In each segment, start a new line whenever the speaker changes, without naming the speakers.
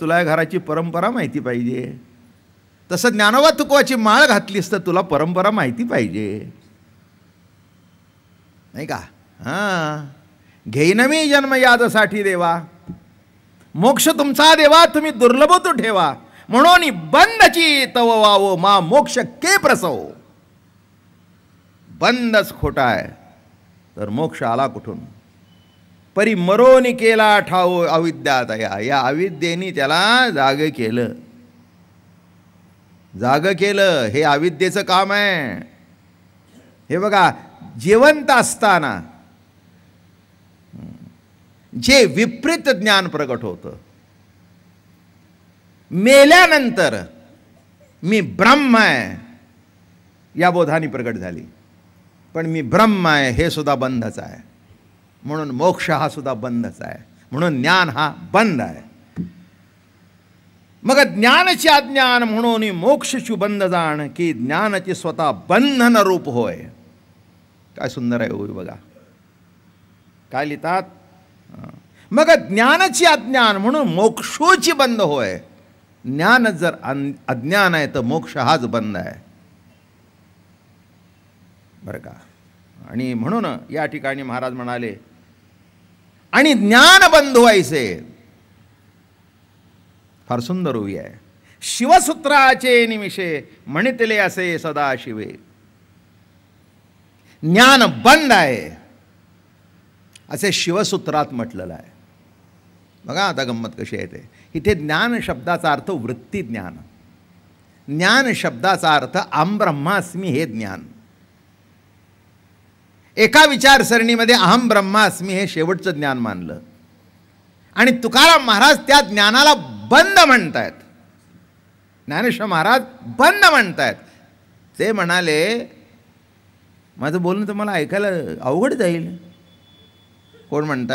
तुला या घराची परंपरा माहिती पाहिजे तसं ज्ञानवा तुकवाची माळ घातलीस तर तुला परंपरा माहिती पाहिजे नाही का हां घेईन मी जन्म यादसाठी देवा मोक्ष तुमचा देवा तुम्ही दुर्लभतो ठेवा म्हणून बंदची तव वावो मा मोक्ष के प्रसव बंदच खोटा आहे तर मोक्ष आला कुठून परी मरोनी केला ठाऊ तया या अविद्येनी त्याला जाग केलं जाग केलं हे अविद्येचं काम आहे हे बघा जिवंत असताना जे विपरीत ज्ञान प्रकट होतं मेल्यानंतर मी ब्रह्म आहे या बोधाने प्रकट झाली पण मी ब्रह्म आहे हे सुद्धा बंधच आहे म्हणून मोक्ष हा सुद्धा बंदच आहे म्हणून ज्ञान हा बंद आहे मग ज्ञानची अज्ञान म्हणून मोक्षची बंद जाण की ज्ञानाची स्वतः बंधन रूप होय काय सुंदर आहे बघा काय लिहितात मग ज्ञानाची अज्ञान म्हणून मोक्षोची बंद होय ज्ञान जर अज्ञान आहे तर मोक्ष हाच बंद आहे बरं का आणि म्हणून या ठिकाणी महाराज म्हणाले आणि ज्ञान बंधू व्हायचे फार सुंदर उभी आहे शिवसूत्राचे निमिषे म्हणितले असे सदा शिवे ज्ञान बंद आहे असे शिवसूत्रात म्हटलेलं आहे बघा आता गंमत कशी आहे ते इथे ज्ञान शब्दाचा अर्थ वृत्ती ज्ञान ज्ञान शब्दाचा अर्थ आम ब्रह्मास्मी हे ज्ञान एका विचारसरणीमध्ये अहम ब्रह्मास्मी हे शेवटचं ज्ञान मानलं आणि तुकाराम महाराज त्या ज्ञानाला बंद म्हणतायत ज्ञानेश्वर महाराज बंद म्हणतायत ते म्हणाले माझं बोलणं तुम्हाला ऐकायला अवघड जाईल कोण म्हणत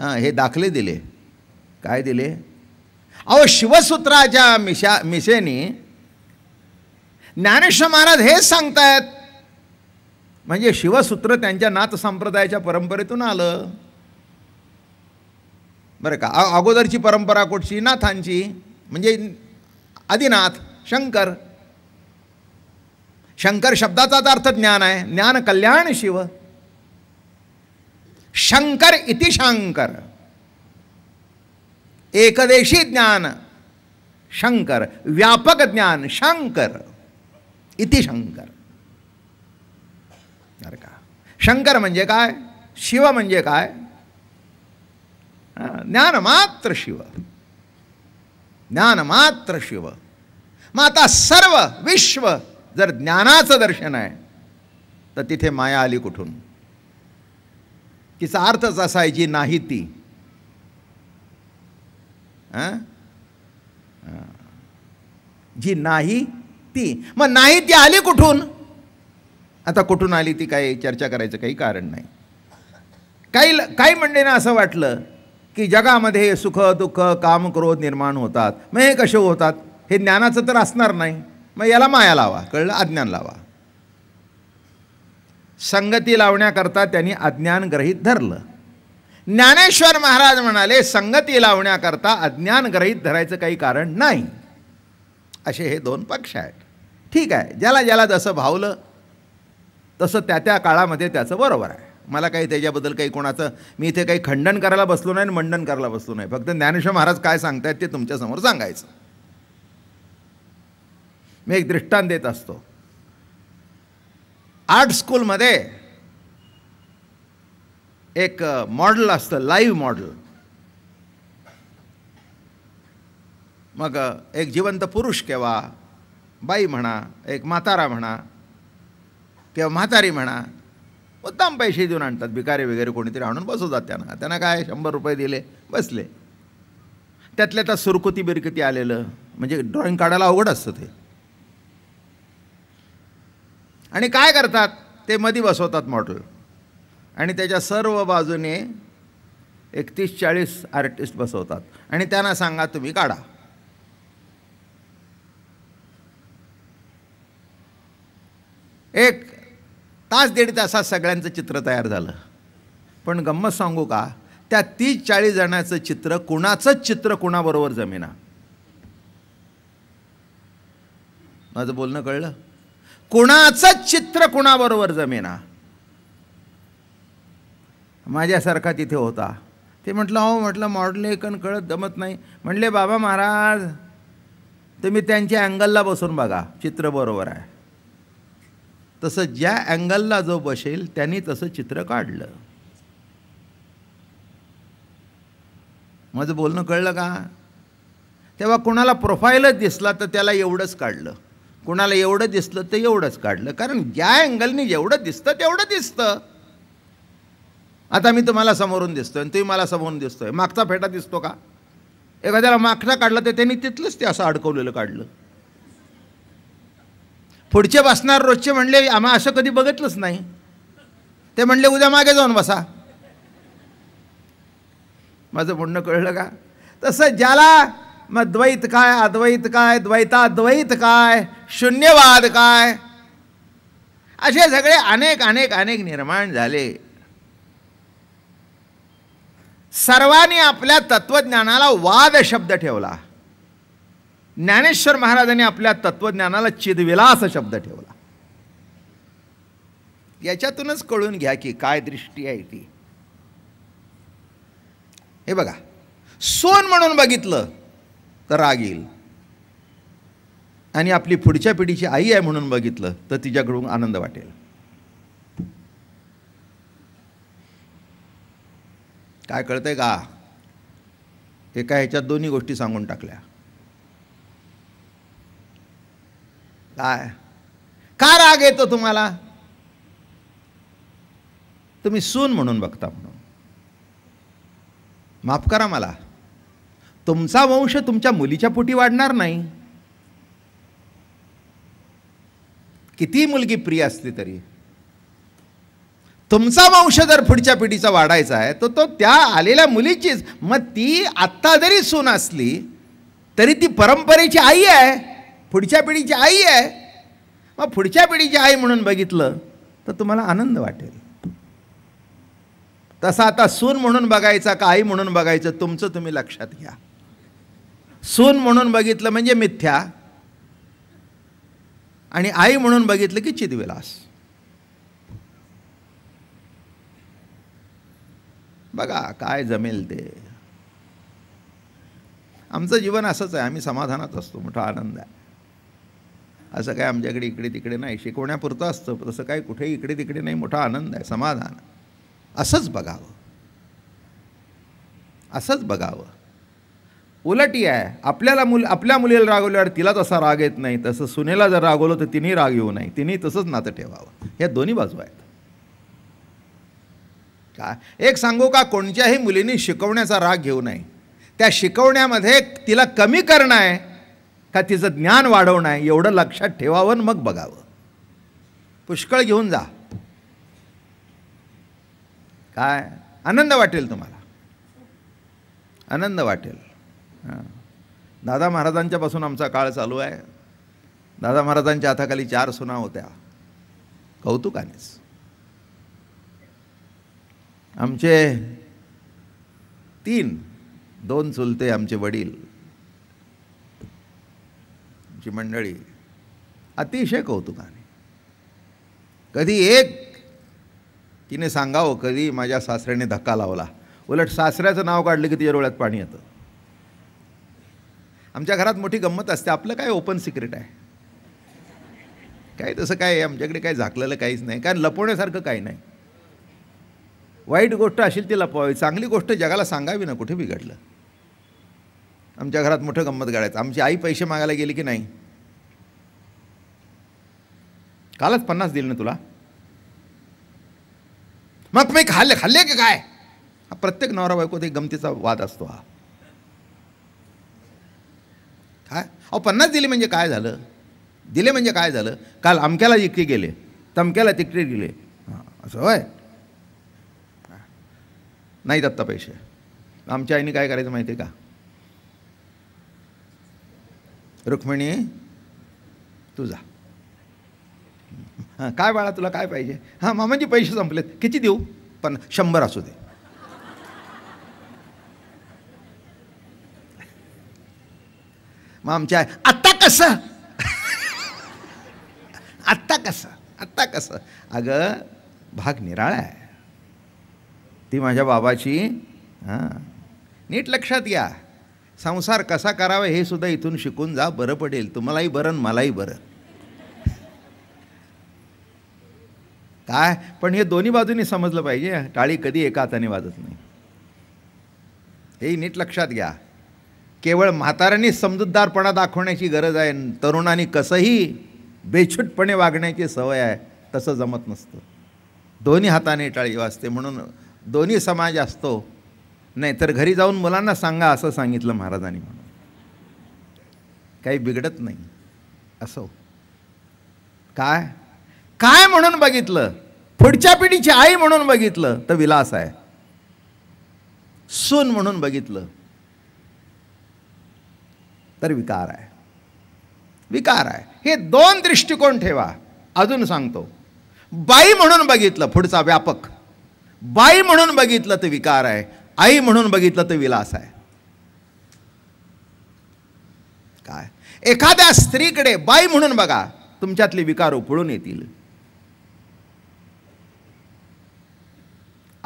हां हे दाखले दिले काय दिले अहो शिवसूत्राच्या मिशा मिशेने ज्ञानेश्वर महाराज हेच सांगतायत म्हणजे शिवसूत्र त्यांच्या नाथ संप्रदायाच्या परंपरेतून आलं बरं का अगोदरची परंपरा कुठची नाथांची म्हणजे आदिनाथ शंकर शंकर शब्दाचाच अर्थ ज्ञान आहे ज्ञान कल्याण शिव शंकर इति शंकर एकदेशी ज्ञान शंकर व्यापक ज्ञान शंकर इति शंकर अरे का शंकर म्हणजे काय शिव म्हणजे काय ज्ञान मात्र शिव ज्ञान मात्र शिव मग आता सर्व विश्व जर ज्ञानाचं दर्शन आहे तर तिथे माया आली कुठून तिचा अर्थच असायची नाही ती जी नाही ती मग नाही ती आली कुठून आता कुठून आली ती काय चर्चा करायचं काही कारण नाही काही काही म्हणजे असं वाटलं की जगामध्ये सुख दुःख काम क्रोध निर्माण होतात मग हे कसे होतात हे ज्ञानाचं तर असणार नाही मग याला माया लावा कळलं अज्ञान लावा संगती लावण्याकरता त्यांनी अज्ञान ग्रहित धरलं ज्ञानेश्वर महाराज म्हणाले संगती लावण्याकरता अज्ञान ग्रहित धरायचं काही कारण नाही असे हे दोन पक्ष आहेत ठीक आहे ज्याला ज्याला जसं भावलं तसं त्या त्या काळामध्ये त्याचं बरोबर आहे मला काही त्याच्याबद्दल काही कोणाचं मी इथे काही खंडन करायला बसलो नाही आणि मंडन करायला बसलो नाही फक्त ज्ञानेश्वर महाराज काय सांगतायत ते तुमच्यासमोर सांगायचं मी एक दृष्टांत देत असतो आर्ट स्कूलमध्ये एक मॉडेल असतं लाईव्ह मॉडेल मग एक जिवंत पुरुष केव्हा बाई म्हणा एक म्हातारा म्हणा किंवा म्हातारी म्हणा मुद्दाम पैसे देऊन आणतात भिकारी वगैरे कोणीतरी आणून बसवतात त्यांना त्यांना काय शंभर रुपये दिले बसले त्यातल्या त्या सुरकुती बिरकती आलेलं म्हणजे ड्रॉइंग काढायला अवघड असतं ते आणि काय करतात ते मधी बसवतात मॉडेल आणि त्याच्या सर्व बाजूने एकतीस चाळीस आर्टिस्ट बसवतात आणि त्यांना सांगा तुम्ही काढा एक तास दीड तासात सगळ्यांचं चित्र तयार झालं पण गंमत सांगू का त्या तीस चाळीस जणांचं चित्र कुणाचंच चित्र कुणाबरोबर जमेना माझं बोलणं कळलं कुणाचंच चित्र कुणाबरोबर जमेना माझ्यासारखा तिथे होता ते म्हटलं हो म्हटलं एकन कळत जमत नाही म्हणले बाबा महाराज तुम्ही त्यांच्या अँगलला बसून बघा चित्र बरोबर आहे तसं ज्या अँगलला जो बसेल त्यांनी तसं चित्र काढलं माझं बोलणं कळलं का तेव्हा कुणाला प्रोफाईलच दिसला तर त्याला एवढंच काढलं कोणाला एवढं दिसलं तर एवढंच काढलं कारण ज्या अँगलनी जेवढं दिसतं तेवढं दिसतं आता मी तुम्हाला समोरून दिसतोय आणि तुम्ही मला समोरून दिसतोय मागचा फेटा दिसतो का एखाद्याला मागचा काढला तर त्यांनी तिथलंच ते असं अडकवलेलं काढलं पुढचे बसणार रोजचे म्हणले आम्हा असं कधी बघितलंच नाही ते म्हणले उद्या मागे जाऊन बसा माझं म्हणणं कळलं का तसं ज्याला मग द्वैत काय अद्वैत काय द्वैताद्वैत काय शून्यवाद काय असे सगळे अनेक अनेक अनेक निर्माण झाले सर्वांनी आपल्या तत्वज्ञानाला वाद शब्द ठेवला ज्ञानेश्वर महाराजांनी आपल्या तत्वज्ञानाला चिदविला असा शब्द ठेवला याच्यातूनच कळून घ्या की काय दृष्टी आहे ती हे बघा सोन म्हणून बघितलं तर राग येईल आणि आपली पुढच्या पिढीची आई आहे म्हणून बघितलं तर तिच्याकडून आनंद वाटेल काय कळतंय का एका ह्याच्यात दोन्ही गोष्टी सांगून टाकल्या काय का राग येतो तुम्हाला तुम्ही सून म्हणून बघता म्हणून माफ करा मला तुमचा वंश तुमच्या मुलीच्या पोटी वाढणार नाही किती मुलगी प्रिय असली तरी तुमचा वंश जर पुढच्या पिढीचा वाढायचा आहे तर तो, तो त्या आलेल्या मुलीचीच मग ती आत्ता जरी सून असली तरी ती परंपरेची आई आहे पुढच्या पिढीची आई आहे मग पुढच्या पिढीची आई म्हणून बघितलं तर तुम्हाला आनंद वाटेल तसा आता सून म्हणून बघायचा का आई म्हणून बघायचं तुमचं तुम्ही लक्षात घ्या सून म्हणून बघितलं म्हणजे मिथ्या आणि आई म्हणून बघितलं की चितविलास बघा काय जमेल ते आमचं जीवन असंच आहे आम्ही समाधानात असतो मोठा आनंद आहे असं काय आमच्याकडे इकडे तिकडे नाही शिकवण्यापुरतं असतं तसं काय कुठे इकडे तिकडे नाही मोठा आनंद आहे समाधान असंच बघावं असंच बघावं उलटी आहे आपल्याला मुल आपल्या मुलीला रागवल्यावर तिला तसा राग येत नाही तसं सुनेला जर रागवलं तर तिनेही राग येऊ नाही तिनेही तसंच नातं ठेवावं या दोन्ही बाजू आहेत का एक सांगू का कोणत्याही मुलीने शिकवण्याचा राग घेऊ नये त्या शिकवण्यामध्ये तिला कमी करणं आहे का तिचं ज्ञान वाढवणं आहे एवढं लक्षात ठेवावं आणि मग बघावं पुष्कळ घेऊन जा काय आनंद वाटेल तुम्हाला आनंद वाटेल दादा महाराजांच्यापासून आमचा काळ चालू आहे दादा महाराजांच्या हाताखाली चार सुना होत्या कौतुकानेच आमचे तीन दोन चुलते आमचे वडील जी मंडळी अतिशय कौतुकाने कधी एक तिने सांगावं कधी माझ्या सासऱ्याने धक्का लावला उलट सासऱ्याचं नाव काढलं की तिच्या डोळ्यात पाणी येतं आमच्या घरात मोठी गंमत असते आपलं काय ओपन सिक्रेट आहे काय तसं काय आहे आमच्याकडे काय झाकलेलं काहीच नाही कारण लपवण्यासारखं काही नाही वाईट गोष्ट असेल ती लपवावी चांगली गोष्ट जगाला सांगावी ना कुठे बिघडलं आमच्या घरात मोठं गंमत गाडायचं आमची आई पैसे मागायला गेली की नाही कालच पन्नास दिले ना तुला मग मी खाल्ले खाल्ले की काय हा प्रत्येक नवरा बायको ते गमतीचा वाद असतो हा काय अहो पन्नास दिले म्हणजे काय झालं दिले म्हणजे काय झालं काल अमक्याला इकडे गेले तमक्याला तिकडे गेले असं होय नाही दत्ता पैसे आमच्या आईने काय करायचं माहिती आहे का रुक्मिणी तुझा हां काय बाळा तुला काय पाहिजे हां मामाजी म्हणजे पैसे संपलेत किती देऊ पण शंभर असू दे मग आमच्या आत्ता कसं आत्ता कसं आत्ता कसं अगं भाग निराळा आहे ती माझ्या बाबाची हां नीट लक्षात घ्या संसार कसा करावा हे सुद्धा इथून शिकून जा बरं पडेल तुम्हालाही बरं मलाही बरं काय पण हे दोन्ही बाजूनी समजलं पाहिजे टाळी कधी एका हाताने वाजत नाही हे नीट लक्षात घ्या केवळ म्हाताऱ्यांनी समजूतदारपणा दाखवण्याची गरज आहे तरुणांनी कसंही बेछूटपणे वागण्याची सवय आहे तसं जमत नसतं दोन्ही हाताने टाळी वाजते म्हणून दोन्ही समाज असतो नाही तर घरी जाऊन मुलांना सांगा असं सांगितलं महाराजांनी म्हणून काही बिघडत नाही असो हो. काय काय म्हणून बघितलं पुढच्या पिढीची आई म्हणून बघितलं तर विलास आहे सून म्हणून बघितलं तर विकार आहे विकार आहे हे दोन दृष्टिकोन ठेवा अजून सांगतो बाई म्हणून बघितलं पुढचा व्यापक बाई म्हणून बघितलं तर विकार आहे आई म्हणून बघितलं तर विलास आहे काय एखाद्या स्त्रीकडे बाई म्हणून बघा तुमच्यातले विकार उपळून येतील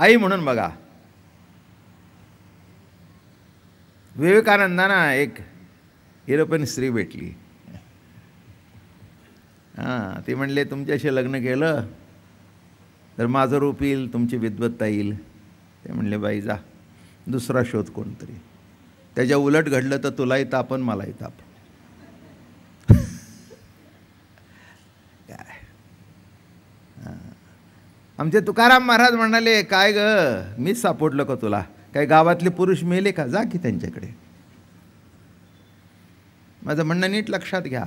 आई म्हणून बघा विवेकानंदांना एक युरोपियन स्त्री भेटली हां ती म्हणले तुमच्याशी लग्न केलं तर माझं रूप येईल तुमची विद्वत्ता येईल ते म्हणले बाई जा दुसरा शोध कोणतरी त्याच्या उलट घडलं तर तुलाही तापन मलाही ताप आमचे तुकाराम महाराज म्हणाले काय ग मीच सापडलं का तुला काही गावातले पुरुष मेले का जा की त्यांच्याकडे माझं म्हणणं नीट लक्षात घ्या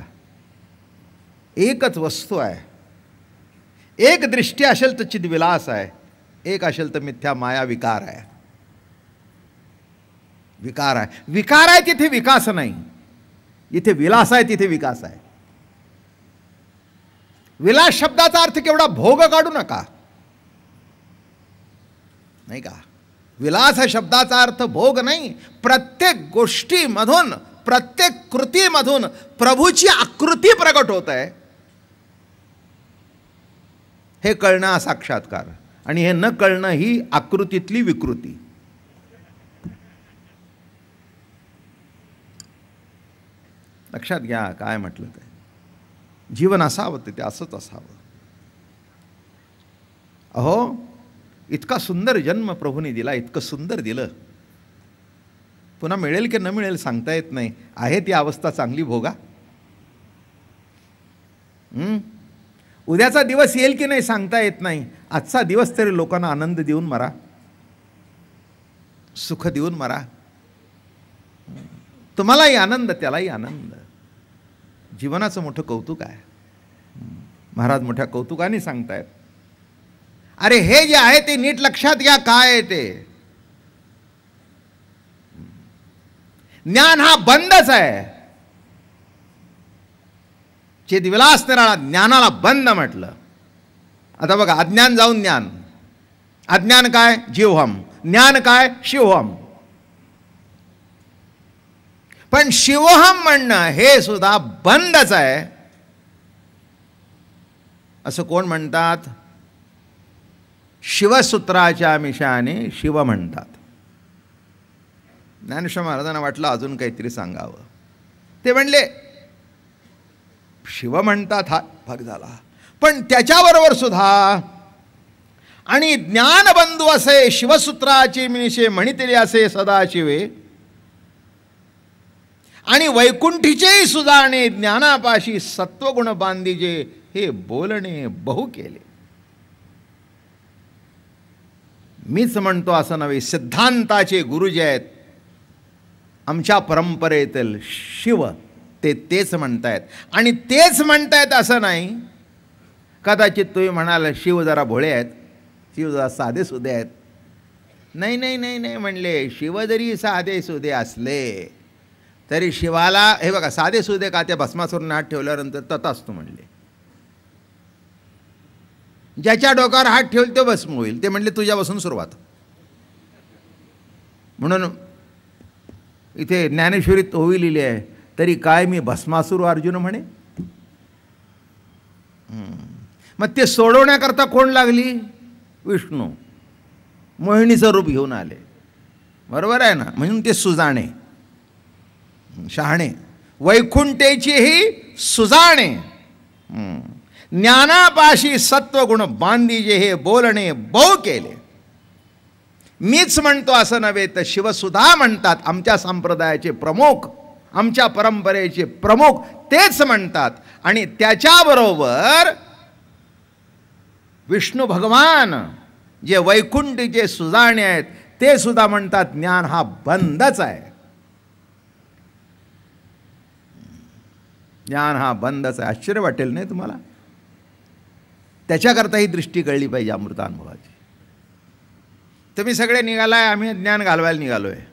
एकच वस्तू आहे एक दृष्टी असेल तर चिदविलास आहे एक असेल तर मिथ्या माया विकार आहे विकार आहे विकार आहे तिथे विकास नाही इथे विलास आहे तिथे विकास आहे विलास शब्दाचा अर्थ केवढा भोग काढू नका नाही का विलास शब्दाचा अर्थ भोग नाही प्रत्येक गोष्टीमधून प्रत्येक कृतीमधून प्रभूची आकृती प्रकट होत आहे हे कळणं साक्षात्कार आणि हे न कळणं ही आकृतीतली विकृती लक्षात घ्या काय म्हटलं ते जीवन असावं ते असंच असावं अहो इतका सुंदर जन्म प्रभूने दिला इतकं सुंदर दिलं पुन्हा मिळेल की न मिळेल सांगता येत नाही आहे ती अवस्था चांगली भोगा उद्याचा दिवस येईल की नाही सांगता येत नाही आजचा दिवस तरी लोकांना आनंद देऊन मरा सुख देऊन मरा तुम्हालाही आनंद त्यालाही आनंद जीवनाचं मोठं कौतुक आहे महाराज मोठ्या कौतुकाने सांगतायत अरे हे जे आहे ते नीट लक्षात घ्या काय आहे ते ज्ञान हा बंदच आहे चेदविलास निराळा ज्ञानाला बंद म्हटलं आता बघा अज्ञान जाऊन ज्ञान अज्ञान काय जीवहम ज्ञान काय शिवहम पण शिवहम म्हणणं हे सुद्धा बंदच आहे असं कोण म्हणतात शिवसूत्राच्या मिशाने शिव म्हणतात ज्ञानेश्वर महाराजांना वाटलं अजून काहीतरी सांगावं ते म्हणले शिव म्हणतात हा भाग झाला पण त्याच्याबरोबर सुद्धा आणि ज्ञानबंधू असे शिवसूत्राची मिशे म्हणितली असे सदाशिवे आणि वैकुंठीचेही सुधारणे ज्ञानापाशी सत्वगुण बांधीजे हे बोलणे बहु केले मीच म्हणतो असं नव्हे सिद्धांताचे जे आहेत आमच्या परंपरेतील शिव ते तेच म्हणतायत आणि तेच म्हणतायत असं नाही कदाचित तुम्ही म्हणाल शिव जरा भोळे आहेत शिव जरा साधे सुधे आहेत नाही नाही नाही नाही म्हणले शिव जरी साधे सुधे असले तरी शिवाला हे बघा साधे सुधे का त्या भस्मासूर हात ठेवल्यानंतर तथाच तू म्हणले ज्याच्या डोक्यावर हात ठेवल तो भस्म होईल ते म्हणले तुझ्यापासून सुरुवात म्हणून इथे ज्ञानेश्वरीत होई लिहिली आहे तरी काय मी भस्मासुर अर्जुन म्हणे मग ते सोडवण्याकरता कोण लागली विष्णू मोहिणीचं रूप घेऊन आले बरोबर आहे ना म्हणून ते सुजाणे शहाणे वैकुंठेचीही सुजाणे ज्ञानापाशी सत्वगुण बांधीजे हे बोलणे बहु केले मीच म्हणतो असं नव्हे तर शिवसुधा म्हणतात आमच्या संप्रदायाचे प्रमुख आमच्या परंपरेचे प्रमुख तेच म्हणतात आणि त्याच्याबरोबर विष्णू भगवान जे वैकुंठीचे सुजाणे आहेत ते सुद्धा म्हणतात ज्ञान हा बंदच आहे ज्ञान हा बंदच आहे आश्चर्य वाटेल नाही तुम्हाला त्याच्याकरता ही दृष्टी कळली पाहिजे अमृतानुभवाची अनुभवाची तुम्ही सगळे निघाला आहे आम्ही ज्ञान घालवायला निघालो आहे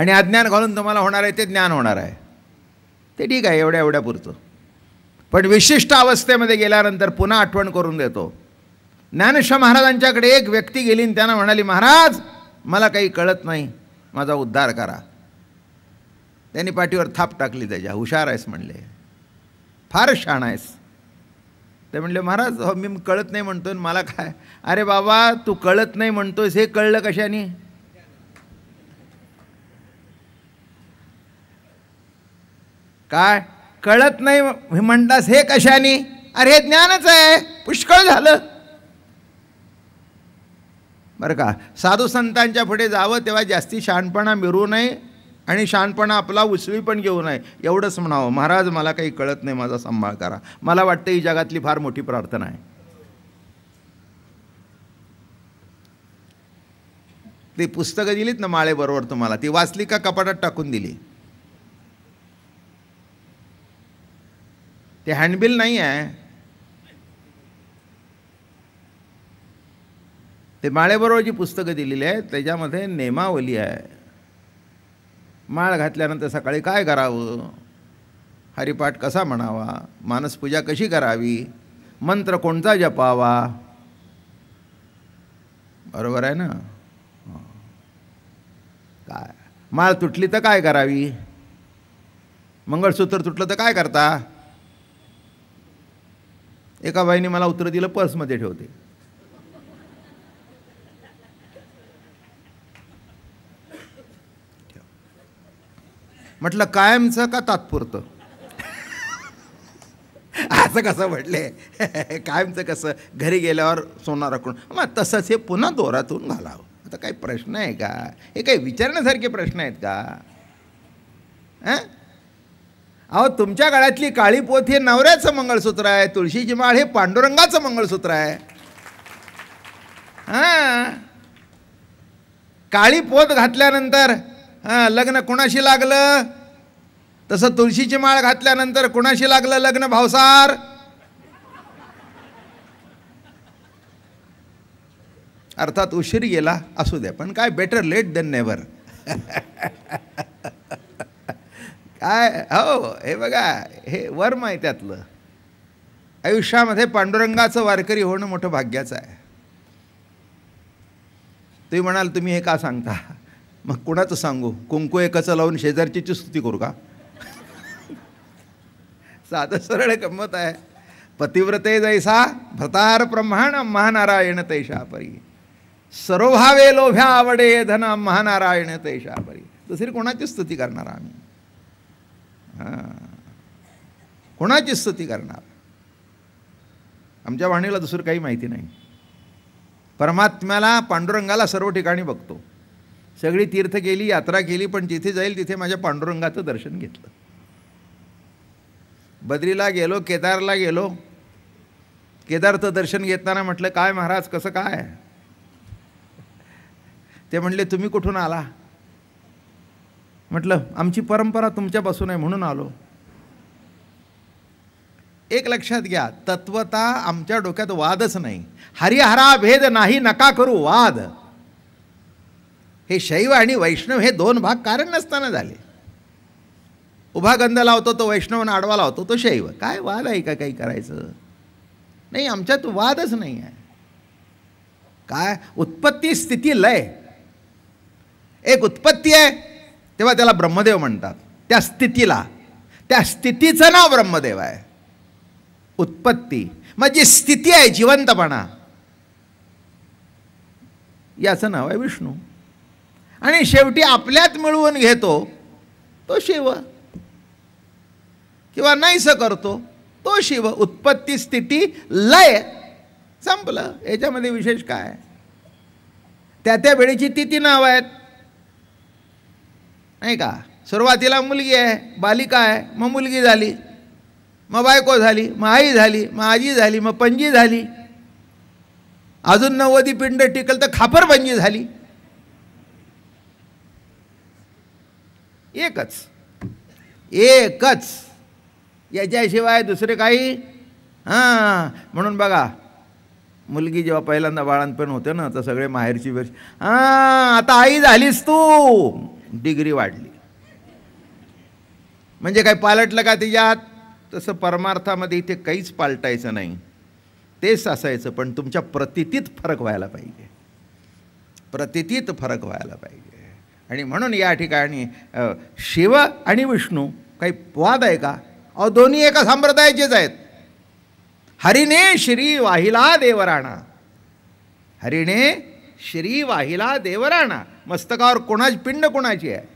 आणि अज्ञान घालून तुम्हाला होणार आहे ते ज्ञान होणार आहे ते ठीक आहे एवढ्या एवढ्या पुरतं पण विशिष्ट अवस्थेमध्ये गेल्यानंतर पुन्हा आठवण करून देतो ज्ञानेश्वर महाराजांच्याकडे एक व्यक्ती गेली आणि त्यांना म्हणाली महाराज मला काही कळत नाही माझा उद्धार करा त्यांनी पाठीवर थाप टाकली त्याच्या हुशार आहेस म्हणले फार शाण आहेस ते म्हणले महाराज हो मी कळत नाही म्हणतो मला काय अरे बाबा तू कळत नाही म्हणतोस हे कळलं कशाने काय कळत नाही म्हणतास हे कशाने अरे हे ज्ञानच आहे पुष्कळ झालं बरं का साधू संतांच्या पुढे जावं तेव्हा जास्ती शहाणपणा मिरू नये आणि शहाणपणा आपला उसळी पण घेऊ नये एवढंच म्हणावं महाराज मला काही कळत नाही माझा सांभाळ करा मला वाटतं ही जगातली फार मोठी प्रार्थना आहे ती पुस्तकं दिलीत ना माळेबरोबर तुम्हाला ती वाचली का कपाटात टाकून दिली ते हँडबिल नाही आहे ते माळेबरोबर जी पुस्तकं दिलेली आहेत त्याच्यामध्ये नेमावली आहे माळ घातल्यानंतर सकाळी काय करावं हरिपाठ कसा म्हणावा मानसपूजा कशी करावी मंत्र कोणता जपावा बरोबर आहे ना काय माळ तुटली तर काय करावी मंगळसूत्र तुटलं तर काय करता एका बाईने मला उत्तर दिलं पर्समध्ये ठेवते म्हटलं कायमचं का तात्पुरतं असं कसं म्हटले कायमचं कसं घरी गेल्यावर सोना राखून मग तसंच हे पुन्हा दोरातून घालावं आता काही प्रश्न आहे का हे काही विचारण्यासारखे प्रश्न आहेत का अहो तुमच्या काळातली काळी पोत हे नवऱ्याचं मंगळसूत्र आहे तुळशीची माळ हे पांडुरंगाचं मंगळसूत्र आहे हां काळी पोत घातल्यानंतर हां लग्न कुणाशी लागलं तसं तुळशीची माळ घातल्यानंतर कुणाशी लागलं लग्न भावसार अर्थात उशीर गेला असू द्या पण काय बेटर लेट देन नेवर काय हो हे बघा हे वर आहे त्यातलं आयुष्यामध्ये पांडुरंगाचं वारकरी होणं मोठं भाग्याचं आहे तुम्ही म्हणाल तुम्ही हे का सांगता मग कोणाचं सांगू कुंकू एकाचं लावून शेजारचीची स्तुती करू का साधं सरळ गंमत आहे पतिव्रते जैसा भ्रतार ब्रह्माण महानारायण तैशा परी सरोभावे लोभ्या आवडे धन महानारायण तैशा परी दुसरी कोणाची स्तुती करणार आम्ही कोणाची स्तुती करणार आमच्या वाणीला दुसरं काही माहिती नाही परमात्म्याला पांडुरंगाला सर्व ठिकाणी बघतो सगळी तीर्थ केली यात्रा केली पण जिथे जाईल तिथे माझ्या पांडुरंगाचं दर्शन घेतलं बद्रीला गेलो केदारला गेलो केदारचं दर्शन घेताना म्हटलं काय महाराज कसं काय ते म्हटले तुम्ही कुठून आला म्हटलं आमची परंपरा तुमच्यापासून आहे म्हणून आलो एक लक्षात घ्या तत्वता आमच्या डोक्यात वादच नाही हरिहरा भेद नाही नका करू वाद हे शैव आणि वैष्णव हे दोन भाग कारण नसताना झाले उभा गंध लावतो तो वैष्णव आणि आडवा लावतो तो शैव काय वाद आहे का काही करायचं नाही आमच्यात वादच नाही आहे काय उत्पत्ती स्थिती लय एक उत्पत्ती आहे तेव्हा त्याला ब्रह्मदेव म्हणतात त्या स्थितीला त्या स्थितीचं नाव ब्रह्मदेव आहे उत्पत्ती मग जी स्थिती आहे जिवंतपणा याचं नाव आहे विष्णू आणि शेवटी आपल्यात मिळवून घेतो तो शिव किंवा नाहीस करतो तो शिव उत्पत्ती स्थिती लय संपलं याच्यामध्ये विशेष काय त्या त्या वेळेची ती ती नाव आहेत नाही का सुरुवातीला मुलगी आहे बालिका आहे मग मुलगी झाली मग बायको झाली मग आई झाली मग आजी झाली मग पणजी झाली अजून नव्वदी पिंड टिकल तर खापरपंजी झाली एकच एकच याच्याशिवाय दुसरे काही हां म्हणून बघा मुलगी जेव्हा पहिल्यांदा बाळांपण होते ना तर सगळे माहेरची वर्ष हां आता आई झालीस तू डिग्री वाढली म्हणजे काय पालटलं का तिच्यात तसं परमार्थामध्ये इथे काहीच पालटायचं नाही तेच असायचं पण तुमच्या प्रतितीत फरक व्हायला पाहिजे प्रतितीत फरक व्हायला पाहिजे आणि म्हणून या ठिकाणी शिव आणि विष्णू काही वाद आहे का अ दोन्ही एका संप्रदायाचेच आहेत हरिणे श्री वाहिला देवराणा हरिणे श्री वाहिला देवराणा मस्तकावर कोणाची पिंड कोणाची आहे